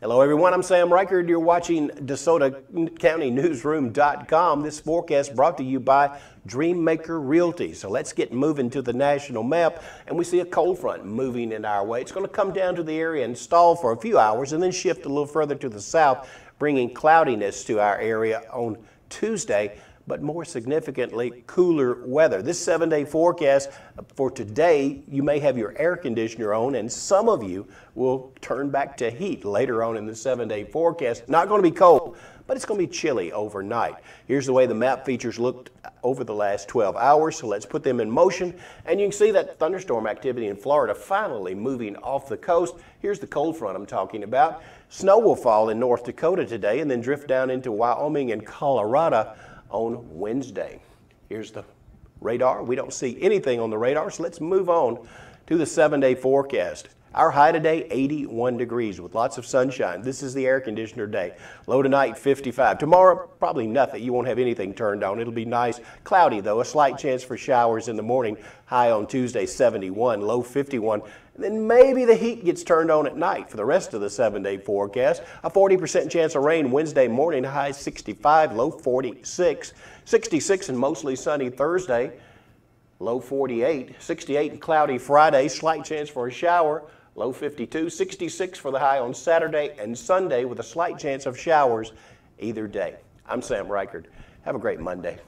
Hello, everyone. I'm Sam Riker. You're watching DeSotoCountyNewsroom.com. This forecast brought to you by Dreammaker Realty. So let's get moving to the national map, and we see a cold front moving in our way. It's going to come down to the area and stall for a few hours and then shift a little further to the south, bringing cloudiness to our area on Tuesday but more significantly, cooler weather. This seven day forecast for today, you may have your air conditioner on, and some of you will turn back to heat later on in the seven day forecast. Not going to be cold, but it's going to be chilly overnight. Here's the way the map features looked over the last 12 hours, so let's put them in motion. And you can see that thunderstorm activity in Florida finally moving off the coast. Here's the cold front I'm talking about. Snow will fall in North Dakota today and then drift down into Wyoming and Colorado on Wednesday. Here's the radar. We don't see anything on the radar, so let's move on to the seven day forecast. Our high today, 81 degrees with lots of sunshine. This is the air conditioner day. Low tonight, 55. Tomorrow, probably nothing. You won't have anything turned on. It'll be nice. Cloudy, though, a slight chance for showers in the morning. High on Tuesday, 71, low 51. And then maybe the heat gets turned on at night for the rest of the seven day forecast. A 40% chance of rain Wednesday morning, high 65, low 46. 66 and mostly sunny Thursday low 48, 68 cloudy Friday, slight chance for a shower, low 52, 66 for the high on Saturday and Sunday with a slight chance of showers either day. I'm Sam Reichard. Have a great Monday.